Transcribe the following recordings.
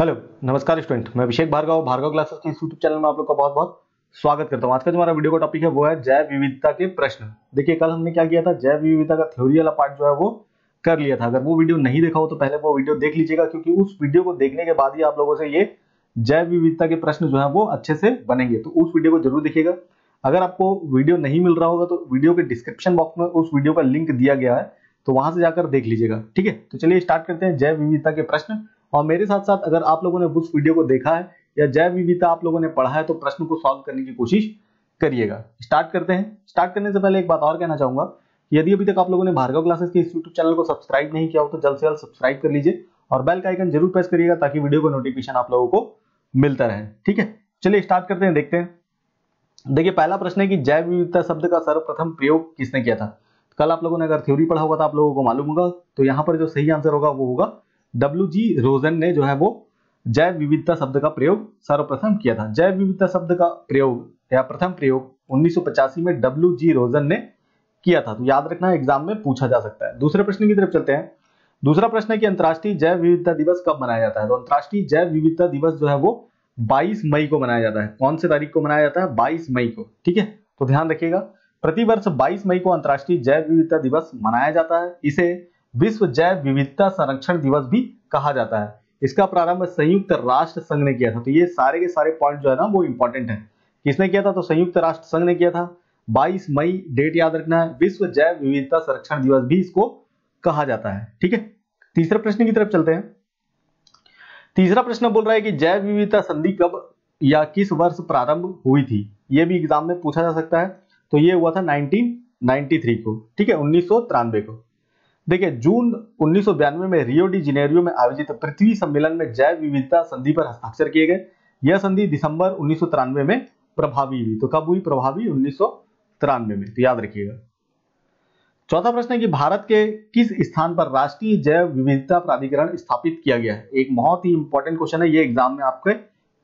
hello नमस्कार student मैं Abhishek Bhargava Bhargava classes के यूट्यूब चैनल में आप लोग का बहुत बहुत स्वागत करता हूँ आज का जो हमारा वीडियो का टॉपिक है वो है जैव विविधता के प्रश्न देखिए कल हमने क्या किया था जैव विविधता का थ्योरी वाला पार्ट जो है वो कर लिया था अगर वो वीडियो नहीं देखा हो तो पहले वो वीडियो देख लीजिएगा क्योंकि उस वीडियो को देखने के बाद ही आप लोगों से ये जैव विविधता के प्रश्न जो है वो अच्छे से बनेंगे तो उस वीडियो को जरूर देखिएगा अगर आपको वीडियो नहीं मिल रहा होगा तो वीडियो के डिस्क्रिप्शन बॉक्स में उस वीडियो का लिंक दिया गया है तो वहां से जाकर देख लीजिएगा ठीक है तो चलिए स्टार्ट करते हैं जैव विविधता के प्रश्न और मेरे साथ साथ अगर आप लोगों ने उस वीडियो को देखा है या जैव विविधता आप लोगों ने पढ़ा है तो प्रश्न को सॉल्व करने की कोशिश करिएगा स्टार्ट करते हैं स्टार्ट करने से पहले एक बात और कहना चाहूंगा यदि अभी तक आप लोगों ने भार्गव क्लासेस के इस यूट्यूब चैनल को सब्सक्राइब नहीं किया हो तो जल्द से जल्द सब्सक्राइब कर लीजिए और बेल का आइकन जरूर प्रेस करिएगा ताकि वीडियो का नोटिफिकेशन आप लोगों को मिलता रहे ठीक है चलिए स्टार्ट करते हैं देखते हैं देखिए पहला प्रश्न है कि जैव विविधता शब्द का सर्वप्रथम प्रयोग किसने किया था कल आप लोगों ने अगर थ्योरी पढ़ा होगा तो आप लोगों को मालूम होगा तो यहाँ पर जो सही आंसर होगा वो होगा डब्ल्यू जी रोजन ने जो है वो जैव विविधता शब्द का प्रयोग सर्वप्रथम किया था जैव विविधता शब्द का प्रयोग या प्रथम प्रयोग उन्नीस में डब्ल्यू जी रोजन ने किया था तो याद रखना एग्जाम में पूछा जा सकता है दूसरे प्रश्न की तरफ चलते हैं दूसरा प्रश्न है कि अंतर्राष्ट्रीय जैव विविधता दिवस कब मनाया जाता है तो अंतर्राष्ट्रीय जैव विविधता दिवस जो है वो 22 मई को मनाया जाता है कौन से तारीख को मनाया जाता है 22 मई को ठीक है तो ध्यान रखिएगा प्रतिवर्ष 22 मई को अंतर्राष्ट्रीय जैव विविधता दिवस मनाया जाता है इसे विश्व जैव विविधता संरक्षण दिवस भी कहा जाता है इसका प्रारंभ संयुक्त राष्ट्र संघ ने किया था तो ये सारे के सारे पॉइंट जो है ना वो इंपॉर्टेंट है किसने किया था तो संयुक्त राष्ट्र संघ ने किया था 22 मई डेट याद रखना है विश्व जैव विविधता संरक्षण दिवस भी इसको कहा जाता है ठीक है तीसरे प्रश्न की तरफ चलते हैं तीसरा प्रश्न बोल रहा है कि जैव विविधता संधि कब या किस वर्ष प्रारंभ हुई थी यह भी एग्जाम में पूछा जा सकता है तो ये हुआ था 1993 को ठीक है उन्नीस को देखिए जून उन्नीस में रियो डी जिनेरियो में आयोजित पृथ्वी सम्मेलन में जैव विविधता संधि पर हस्ताक्षर किए गए यह संधि दिसंबर उन्नीस में प्रभावी हुई तो कब हुई प्रभावी उन्नीस में तो याद रखिएगा चौथा प्रश्न है कि भारत के किस स्थान पर राष्ट्रीय जैव विविधता प्राधिकरण स्थापित किया गया है एक बहुत ही इंपॉर्टेंट क्वेश्चन है ये एग्जाम में आपके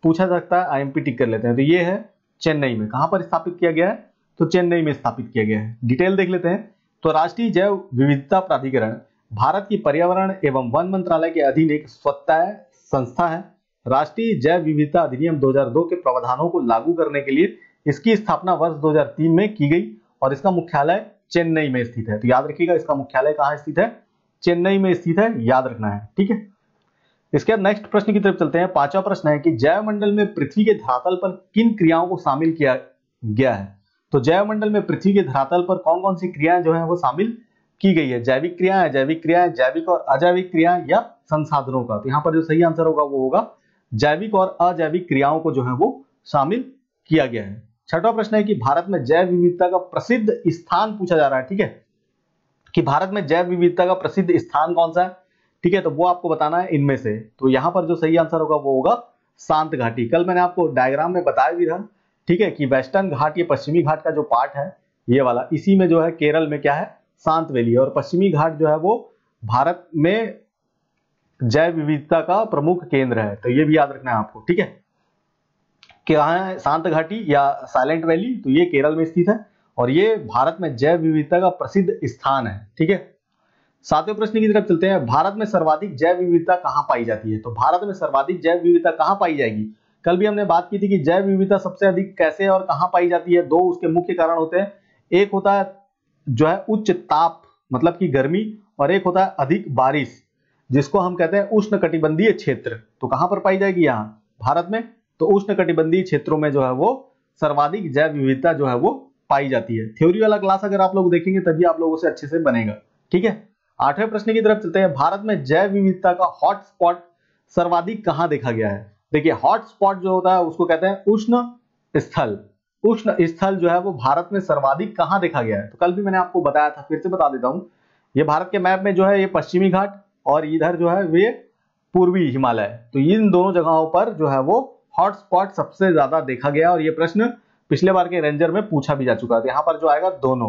पूछा सकता है आईएमपी टिक कर लेते हैं तो ये है चेन्नई में कहां पर स्थापित किया गया है तो चेन्नई में स्थापित किया गया है डिटेल देख लेते हैं तो राष्ट्रीय जैव विविधता प्राधिकरण भारत की पर्यावरण एवं वन मंत्रालय के अधीन एक है संस्था है राष्ट्रीय जैव विविधता अधिनियम 2002 के प्रावधानों को लागू करने के लिए इसकी स्थापना वर्ष 2003 में की गई और इसका मुख्यालय चेन्नई में स्थित है तो याद रखिएगा इसका मुख्यालय कहाँ स्थित है चेन्नई में स्थित है याद रखना है ठीक है इसके बाद नेक्स्ट प्रश्न की तरफ चलते हैं पांचवा प्रश्न है कि जैव मंडल में पृथ्वी के धरातल पर किन क्रियाओं को शामिल किया गया है तो जैवमंडल में पृथ्वी के धरातल पर कौन कौन सी क्रियाएं जो है वो शामिल की गई है जैविक क्रियाएं जैविक क्रियाएं जैविक और अजैविक क्रियाएं या संसाधनों का तो यहाँ पर जो सही आंसर होगा वो होगा जैविक और अजैविक क्रियाओं को जो है वो शामिल किया गया है छठवा प्रश्न है कि भारत में जैव विविधता का प्रसिद्ध स्थान पूछा जा रहा है ठीक है कि भारत में जैव विविधता का प्रसिद्ध स्थान कौन सा है ठीक है तो वो आपको बताना है इनमें से तो यहाँ पर जो सही आंसर होगा वो होगा शांत घाटी कल मैंने आपको डायग्राम में बताया भी था ठीक है कि वेस्टर्न घाट ये पश्चिमी घाट का जो पार्ट है ये वाला इसी में जो है केरल में क्या है शांत वैली और पश्चिमी घाट जो है वो भारत में जैव विविधता का प्रमुख केंद्र है तो ये भी याद रखना है आपको ठीक है क्या है शांत घाटी या साइलेंट वैली तो ये केरल में स्थित है और ये भारत में जैव विविधता का प्रसिद्ध स्थान है ठीक है सातवें प्रश्न की तरफ चलते हैं भारत में सर्वाधिक जैव विविधता कहां पाई जाती है तो भारत में सर्वाधिक जैव विविधता कहां पाई जाएगी कल भी हमने बात की थी कि जैव विविधता सबसे अधिक कैसे और कहाँ पाई जाती है दो उसके मुख्य कारण होते हैं एक होता है जो है उच्च ताप मतलब कि गर्मी और एक होता है अधिक बारिश जिसको हम कहते हैं उष्ण कटिबंधीय क्षेत्र तो कहां पर पाई जाएगी यहाँ भारत में तो उष्ण कटिबंधीय क्षेत्रों में जो है वो सर्वाधिक जैव विविधता जो है वो पाई जाती है थ्योरी वाला क्लास अगर आप लोग देखेंगे तभी आप लोगों से अच्छे से बनेगा ठीक है आठवें प्रश्न की तरफ चलते हैं भारत में जैव विविधता का हॉटस्पॉट सर्वाधिक कहां देखा गया है देखिए हॉट स्पॉट जो होता है उसको कहते हैं उष्ण स्थल उष्ण स्थल जो है वो भारत में सर्वाधिक कहां देखा गया है तो कल भी मैंने आपको बताया था फिर से बता देता हूं ये भारत के मैप में जो है ये पश्चिमी घाट और इधर जो है वे पूर्वी हिमालय तो इन दोनों जगहों पर जो है वो हॉटस्पॉट सबसे ज्यादा देखा गया और ये प्रश्न पिछले बार के रेंजर में पूछा भी जा चुका है तो यहां पर जो आएगा दोनों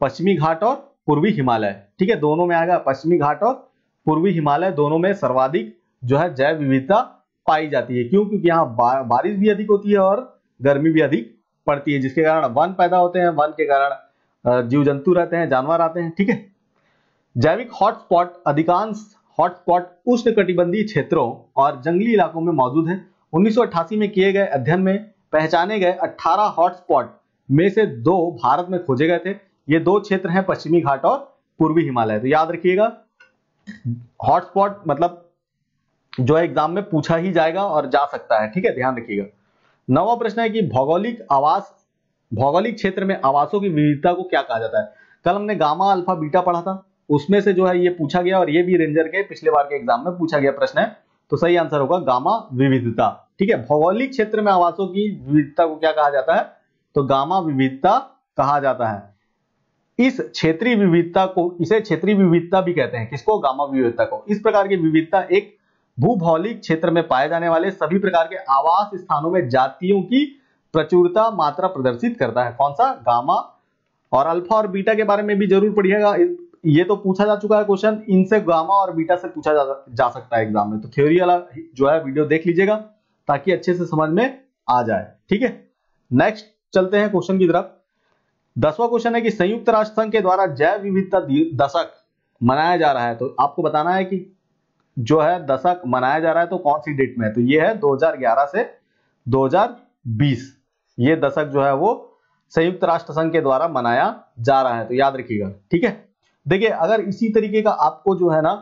पश्चिमी घाट और पूर्वी हिमालय ठीक है दोनों में आएगा पश्चिमी घाट और पूर्वी हिमालय दोनों में सर्वाधिक जो है जैव विविधता पाई जाती है क्यों क्योंकि यहाँ बा, बारिश भी अधिक होती है और गर्मी भी अधिक पड़ती है जिसके कारण वन पैदा होते हैं वन के कारण जीव जंतु रहते हैं जानवर आते हैं ठीक है जैविक हॉटस्पॉट अधिकांश हॉटस्पॉट उष्ण कटिबंधी क्षेत्रों और जंगली इलाकों में मौजूद है उन्नीस में किए गए अध्ययन में पहचाने गए 18 हॉटस्पॉट में से दो भारत में खोजे गए थे ये दो क्षेत्र हैं पश्चिमी घाट और पूर्वी हिमालय तो याद रखिएगा हॉटस्पॉट मतलब जो है एग्जाम में पूछा ही जाएगा और जा सकता है ठीक है ध्यान रखिएगा नवा प्रश्न है कि भौगोलिक आवास भौगोलिक क्षेत्र में आवासों की विविधता को क्या कहा जाता है कल हमने गामा अल्फा बीटा पढ़ा था उसमें से जो है ये पूछा गया और ये भी रेंजर के पिछले बार के एग्जाम में पूछा गया प्रश्न है तो सही आंसर होगा गामा विविधता ठीक है भौगोलिक क्षेत्र में आवासों की विविधता को क्या कहा जाता है तो गामा विविधता कहा जाता है इस क्षेत्रीय विविधता को इसे क्षेत्रीय विविधता भी कहते हैं किसको गामा विविधता को इस प्रकार की विविधता एक भूभौलिक क्षेत्र में पाए जाने वाले सभी प्रकार के आवास स्थानों में जातियों की प्रचुरता मात्रा प्रदर्शित करता है कौन सा गामा और अल्फा और बीटा के बारे में भी जरूर पढ़िएगा ये तो पूछा जा चुका है क्वेश्चन इनसे गामा और बीटा से पूछा जा, जा सकता है एग्जाम में तो थ्योरी वाला जो है वीडियो देख लीजिएगा ताकि अच्छे से समझ में आ जाए ठीक है नेक्स्ट चलते हैं क्वेश्चन की तरफ दसवां क्वेश्चन है कि संयुक्त राष्ट्र संघ के द्वारा जैव विविधता दशक मनाया जा रहा है तो आपको बताना है कि जो है दशक मनाया जा रहा है तो कौन सी डेट में तो ये है 2011 से 2020 ये दशक जो है वो संयुक्त राष्ट्र संघ के द्वारा मनाया जा रहा है तो याद रखिएगा ठीक है देखिए अगर इसी तरीके का आपको जो है ना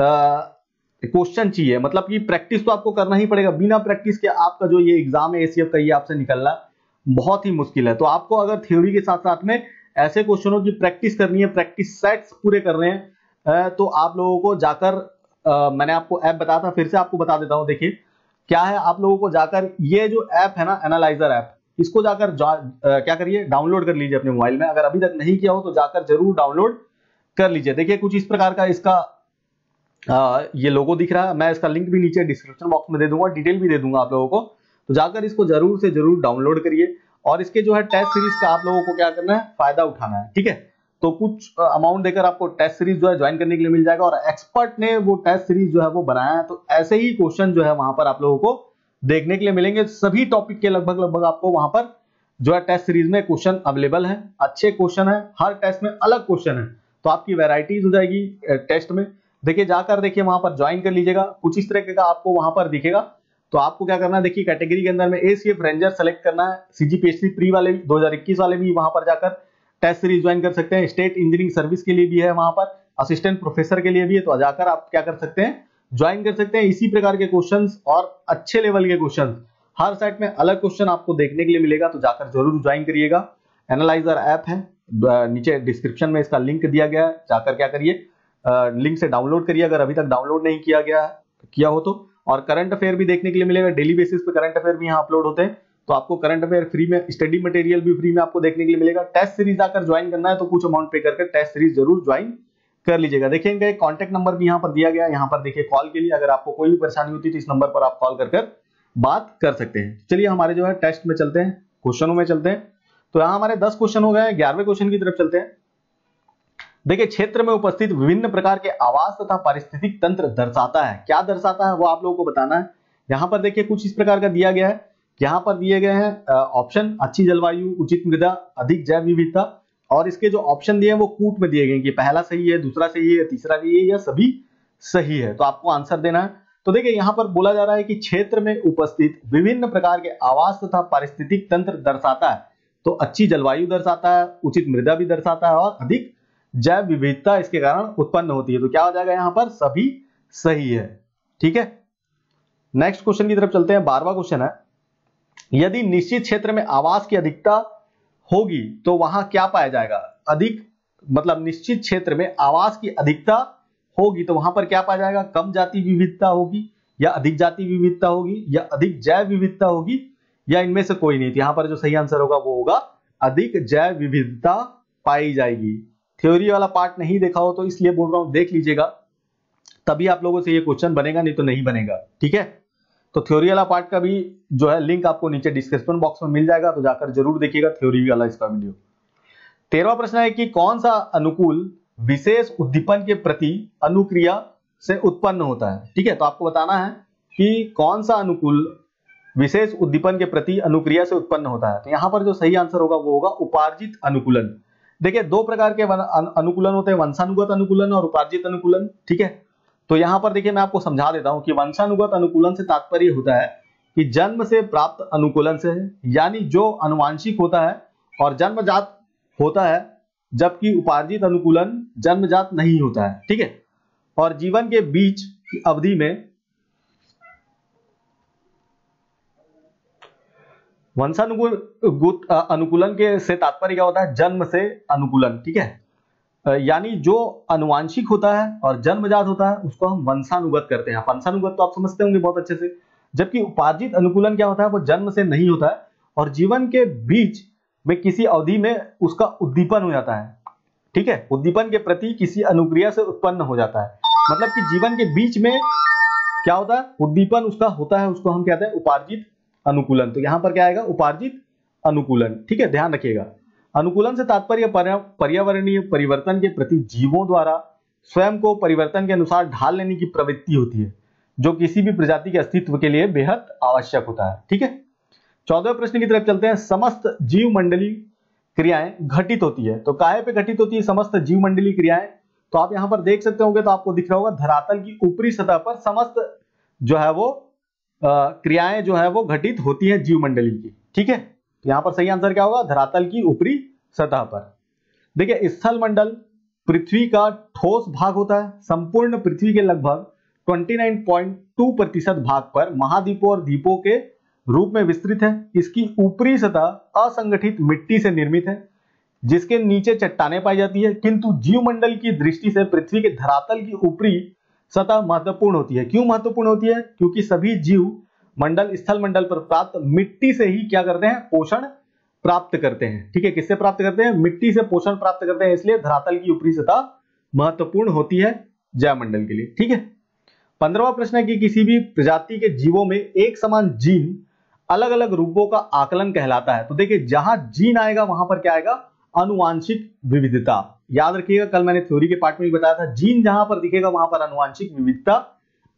क्वेश्चन चाहिए मतलब कि प्रैक्टिस तो आपको करना ही पड़ेगा बिना प्रैक्टिस के आपका जो ये एग्जाम है एसीएफ का ये आपसे निकलना बहुत ही मुश्किल है तो आपको अगर थ्योरी के साथ साथ में ऐसे क्वेश्चनों की प्रैक्टिस करनी है प्रैक्टिस सेट्स पूरे करने हैं तो आप लोगों को जाकर मैंने आपको ऐप बताया था फिर से आपको बता देता हूँ देखिए क्या है आप लोगों को जाकर ये जो ऐप है ना एनालाइजर ऐप इसको जाकर जा, आ, क्या करिए डाउनलोड कर लीजिए अपने मोबाइल में अगर अभी तक नहीं किया हो तो जाकर जरूर डाउनलोड कर लीजिए देखिए कुछ इस प्रकार का इसका आ, ये लोगो दिख रहा है मैं इसका लिंक भी नीचे डिस्क्रिप्शन बॉक्स में दे दूंगा डिटेल भी दे दूंगा आप लोगों को तो जाकर इसको जरूर से जरूर डाउनलोड करिए और इसके जो है टेस्ट सीरीज का आप लोगों को क्या करना है फायदा उठाना है ठीक है तो कुछ अमाउंट देकर आपको टेस्ट सीरीज जो है ज्वाइन करने के लिए मिल जाएगा और एक्सपर्ट ने वो टेस्ट सीरीज जो है वो बनाया है तो ऐसे ही क्वेश्चन जो है वहां पर आप लोगों को देखने के लिए मिलेंगे सभी टॉपिक के लगभग लगभग आपको वहां पर जो है टेस्ट सीरीज में क्वेश्चन अवेलेबल है अच्छे क्वेश्चन है हर टेस्ट में अलग क्वेश्चन है तो आपकी वेराइटीज हो जाएगी टेस्ट में देखिए जाकर देखिए वहां पर ज्वाइन कर लीजिएगा कुछ इस तरह का आपको वहां पर दिखेगा तो आपको क्या करना है देखिए कैटेगरी के अंदर में ए सी रेंजर सेलेक्ट करना है सीजीपीएससी प्री वाले दो वाले भी वहां पर जाकर टेस्ट सीरीज ज्वाइन कर सकते हैं स्टेट इंजीनियरिंग सर्विस के लिए भी है वहां पर असिस्टेंट प्रोफेसर के लिए भी है तो जाकर आप क्या कर सकते हैं ज्वाइन कर सकते हैं इसी प्रकार के क्वेश्चन और अच्छे लेवल के क्वेश्चन हर साइट में अलग क्वेश्चन आपको देखने के लिए मिलेगा तो जाकर जरूर ज्वाइन करिएगा एनालाइजर ऐप है नीचे डिस्क्रिप्शन में इसका लिंक दिया गया है जाकर क्या करिए लिंक से डाउनलोड करिए अगर अभी तक डाउनलोड नहीं किया गया किया हो तो और करंट अफेयर भी देखने के लिए मिलेगा डेली बेसिस पे करंट अफेयर भी यहाँ अपलोड होते हैं तो आपको करंट अफेयर फ्री में स्टडी मटेरियल भी फ्री में आपको देखने के लिए मिलेगा टेस्ट सीरीज आकर ज्वाइन करना है तो कुछ अमाउंट पे करके टेस्ट सीरीज जरूर ज्वाइन कर लीजिएगा देखेंगे कॉन्टेक्ट नंबर भी यहाँ पर दिया गया यहाँ पर देखिए कॉल के लिए अगर आपको कोई भी परेशानी होती है तो इस नंबर पर आप कॉल कर बात कर सकते हैं चलिए हमारे जो है टेस्ट में चलते हैं क्वेश्चनों में चलते हैं तो यहाँ हमारे दस क्वेश्चन हो गए हैं ग्यारहवें क्वेश्चन की तरफ चलते हैं देखिए क्षेत्र में उपस्थित विभिन्न प्रकार के आवास तथा पारिस्थितिक तंत्र दर्शाता है क्या दर्शाता है वो आप लोगों को बताना है यहाँ पर देखिए कुछ इस प्रकार का दिया गया है यहाँ पर दिए गए हैं ऑप्शन अच्छी जलवायु उचित मृदा अधिक जैव विविधता और इसके जो ऑप्शन दिए हैं वो कूट में दिए गए कि पहला सही है दूसरा सही है तीसरा सही है या सभी सही है तो आपको आंसर देना है तो देखिए यहाँ पर बोला जा रहा है कि क्षेत्र में उपस्थित विभिन्न प्रकार के आवास तथा पारिस्थितिक तंत्र दर्शाता है तो अच्छी जलवायु दर्शाता है उचित मृदा भी दर्शाता है और अधिक जैव विविधता इसके कारण उत्पन्न होती है तो क्या हो जाएगा यहाँ पर सभी सही है ठीक है नेक्स्ट क्वेश्चन की तरफ चलते हैं बारवा क्वेश्चन है यदि निश्चित क्षेत्र में आवास की अधिकता होगी तो वहां क्या पाया जाएगा अधिक मतलब निश्चित क्षेत्र में आवास की अधिकता होगी तो वहां पर क्या पाया जाएगा कम जाति विविधता होगी या अधिक जाति विविधता होगी या अधिक जैव विविधता होगी या इनमें से कोई नहीं तो यहां पर जो सही आंसर होगा वो होगा अधिक जैव विविधता पाई जाएगी थ्योरी वाला पार्ट नहीं देखा हो तो इसलिए बोल रहा हूं देख लीजिएगा तभी आप लोगों से ये क्वेश्चन बनेगा नहीं तो नहीं बनेगा ठीक है तो थ्योरी वाला पार्ट का भी जो है लिंक आपको नीचे डिस्क्रिप्शन बॉक्स में मिल जाएगा तो जाकर जरूर देखिएगा थ्योरी वाला इसका वीडियो तेरवा प्रश्न है कि कौन सा अनुकूल विशेष उद्दीपन के प्रति अनुक्रिया से उत्पन्न होता है ठीक है तो आपको बताना है कि कौन सा अनुकूल विशेष उद्दीपन के प्रति अनुक्रिया से उत्पन्न होता है तो यहां पर जो सही आंसर होगा वो होगा उपार्जित अनुकूलन देखिए दो प्रकार के अनुकूलन होते हैं वंशानुगत अनुकूलन और उपार्जित अनुकूलन ठीक है तो यहां पर देखिए मैं आपको समझा देता हूं कि वंशानुगत अनुकूलन से तात्पर्य होता है कि जन्म से प्राप्त अनुकूलन से यानी जो अनुवांशिक होता है और जन्मजात होता है जबकि उपार्जित अनुकूलन जन्मजात नहीं होता है ठीक है और जीवन के बीच की अवधि में वंशानुकूल अनुकूलन के से तात्पर्य क्या होता है जन्म से अनुकूलन ठीक है यानी जो अनुवांशिक होता है और जन्मजात होता है उसको हम वंशानुगत करते हैं वंशानुगत तो आप समझते होंगे बहुत अच्छे से जबकि उपार्जित अनुकूलन क्या होता है वो जन्म से नहीं होता है और जीवन के बीच में किसी अवधि में उसका उद्दीपन हो जाता है ठीक है उद्दीपन के प्रति किसी अनुक्रिया से उत्पन्न हो जाता है मतलब कि जीवन के बीच में क्या होता है उद्दीपन उसका होता है उसको हम कहते हैं उपार्जित अनुकूलन तो यहां पर क्या आएगा उपार्जित अनुकूलन ठीक है ध्यान रखिएगा अनुकूलन से तात्पर्य पर्यावरणीय परिवर्तन के प्रति जीवों द्वारा स्वयं को परिवर्तन के अनुसार ढाल लेने की प्रवृत्ति होती है जो किसी भी प्रजाति के अस्तित्व के लिए बेहद आवश्यक होता है ठीक है चौदह प्रश्न की तरफ चलते हैं समस्त जीव मंडली क्रियाएं घटित होती है तो काहे पे घटित होती है समस्त जीव मंडली क्रियाएं तो आप यहां पर देख सकते होंगे तो आपको दिख रहा होगा धरातल की ऊपरी सतह पर समस्त जो है वो क्रियाएं जो है वो घटित होती है जीव मंडली की ठीक है यहां पर सही आंसर क्या होगा धरातल की ऊपरी सतह पर देखिए स्थल मंडल पृथ्वी का ठोस भाग होता है संपूर्ण पृथ्वी के लगभग 29.2 प्रतिशत भाग पर महाद्वीपों और द्वीपों के रूप में विस्तृत है इसकी ऊपरी सतह असंगठित मिट्टी से निर्मित है जिसके नीचे चट्टाने पाई जाती है किंतु जीव मंडल की दृष्टि से पृथ्वी के धरातल की ऊपरी सतह महत्वपूर्ण होती है क्यों महत्वपूर्ण होती है क्योंकि सभी जीव मंडल स्थल मंडल पर प्राप्त मिट्टी से ही क्या करते हैं पोषण प्राप्त करते हैं ठीक है किससे प्राप्त करते हैं मिट्टी से पोषण प्राप्त करते हैं इसलिए धरातल की ऊपरी सतह महत्वपूर्ण होती है जयमंडल के लिए ठीक है पंद्रवा प्रश्न है कि किसी भी प्रजाति के जीवों में एक समान जीन अलग अलग रूपों का आकलन कहलाता है तो देखिए जहां जीन आएगा वहां पर क्या आएगा अनुवांशिक विविधता याद रखिएगा कल मैंने थ्योरी के पार्ट में भी बताया था जीन जहां पर दिखेगा वहां पर अनुवांशिक विविधता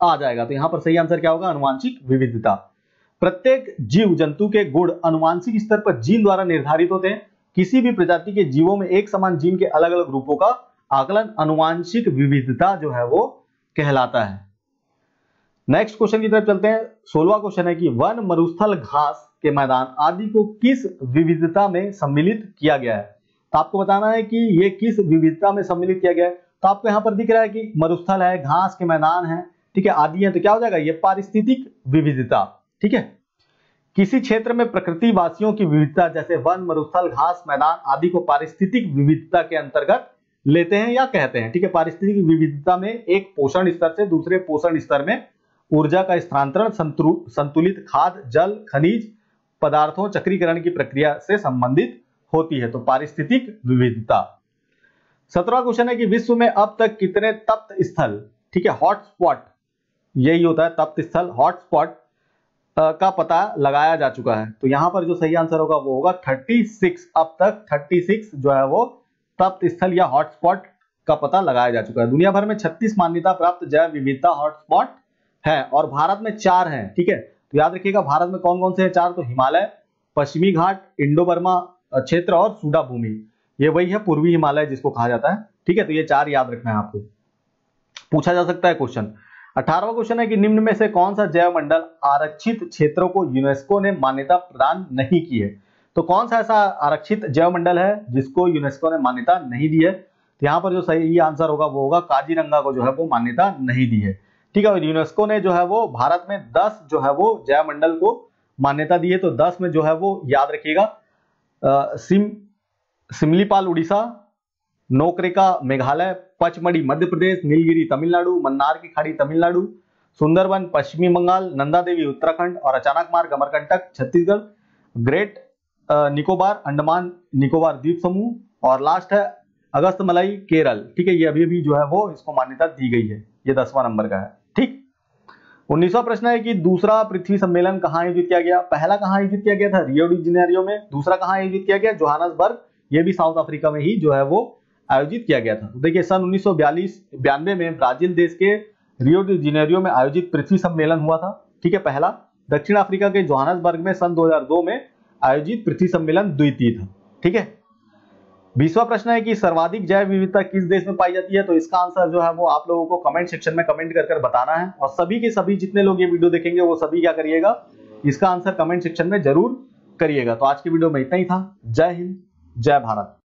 आ जाएगा तो यहां पर सही आंसर क्या होगा अनुवांशिक विविधता प्रत्येक जीव जंतु के गुण अनुवांशिक स्तर पर जीन द्वारा निर्धारित होते हैं किसी भी प्रजाति के जीवों में एक समान जीन के अलग अलग रूपों का आकलन अनुवांशिक विविधता जो है वो कहलाता है नेक्स्ट क्वेश्चन की तरफ चलते हैं सोलवा क्वेश्चन है कि वन मरुस्थल घास के मैदान आदि को किस विविधता में सम्मिलित किया गया है तो आपको बताना है कि यह किस विविधता में सम्मिलित किया गया है तो आपको यहां पर दिख रहा है कि मरुस्थल है घास के मैदान है ठीक है आदि है तो क्या हो जाएगा ये पारिस्थितिक विविधता ठीक है किसी क्षेत्र में प्रकृति वासियों की विविधता जैसे वन मरुस्थल घास मैदान आदि को पारिस्थितिक विविधता के अंतर्गत लेते हैं या कहते हैं ठीक है पारिस्थितिक विविधता में एक पोषण स्तर से दूसरे पोषण स्तर में ऊर्जा का स्थानांतरण संतुलित खाद जल खनिज पदार्थों चक्रीकरण की प्रक्रिया से संबंधित होती है तो पारिस्थितिक विविधता सत्रवा क्वेश्चन है कि विश्व में अब तक कितने तप्त स्थल ठीक है हॉटस्पॉट यही होता है तप्त स्थल हॉटस्पॉट का पता लगाया जा चुका है तो यहां पर जो सही आंसर होगा वो होगा 36 अब तक 36 जो है वो तप्त स्थल या हॉटस्पॉट का पता लगाया जा चुका है दुनिया भर में 36 मान्यता प्राप्त जैव विविधता हॉटस्पॉट है और भारत में चार है ठीक है तो याद रखिएगा भारत में कौन कौन से है चार तो हिमालय पश्चिमी घाट इंडो बर्मा क्षेत्र और सूडा भूमि ये वही है पूर्वी हिमालय जिसको कहा जाता है ठीक है तो ये चार याद रखना है आपको पूछा जा सकता है क्वेश्चन अठारवा क्वेश्चन है कि निम्न में से कौन सा जैव मंडल आरक्षित क्षेत्रों को यूनेस्को ने मान्यता प्रदान नहीं की है तो कौन सा ऐसा आरक्षित जैव मंडल है जिसको यूनेस्को ने मान्यता नहीं दी है तो यहाँ पर जो सही आंसर होगा वो होगा काजीरंगा को जो है वो मान्यता नहीं दी है ठीक है और यूनेस्को ने जो है वो भारत में दस जो है वो जैव मंडल को मान्यता दी है तो दस में जो है वो याद रखिएगा सिम सिमलीपाल उड़ीसा नोकरेका मेघालय पचमढ़ी मध्य प्रदेश नीलगिरी तमिलनाडु मन्नार की खाड़ी तमिलनाडु सुंदरबन पश्चिमी बंगाल नंदा देवी उत्तराखंड और अचानक मार्ग अमरकंटक छत्तीसगढ़ ग्रेट निकोबार अंडमान निकोबार द्वीप समूह और लास्ट है अगस्त मलाई केरल ठीक है ये अभी अभी जो है वो इसको मान्यता दी गई है ये दसवां नंबर का है ठीक उन्नीसवा प्रश्न है कि दूसरा पृथ्वी सम्मेलन कहाँ आयोजित किया गया पहला कहाँ आयोजित किया गया था रियोडी जिनेरियो में दूसरा कहाँ आयोजित किया गया जोहानसबर्ग ये भी साउथ अफ्रीका में ही जो है वो आयोजित किया गया था तो देखिए सन उन्नीस सौ में ब्राजील देश के रियो डी जिनेरियो में आयोजित पृथ्वी सम्मेलन हुआ था ठीक है पहला दक्षिण अफ्रीका के जोहानसबर्ग में सन 2002 में आयोजित पृथ्वी सम्मेलन द्वितीय था ठीक है बीसवा प्रश्न है कि सर्वाधिक जैव विविधता किस देश में पाई जाती है तो इसका आंसर जो है वो आप लोगों को कमेंट सेक्शन में कमेंट कर कर बताना है और सभी के सभी जितने लोग ये वीडियो देखेंगे वो सभी क्या करिएगा इसका आंसर कमेंट सेक्शन में जरूर करिएगा तो आज की वीडियो में इतना ही था जय हिंद जय भारत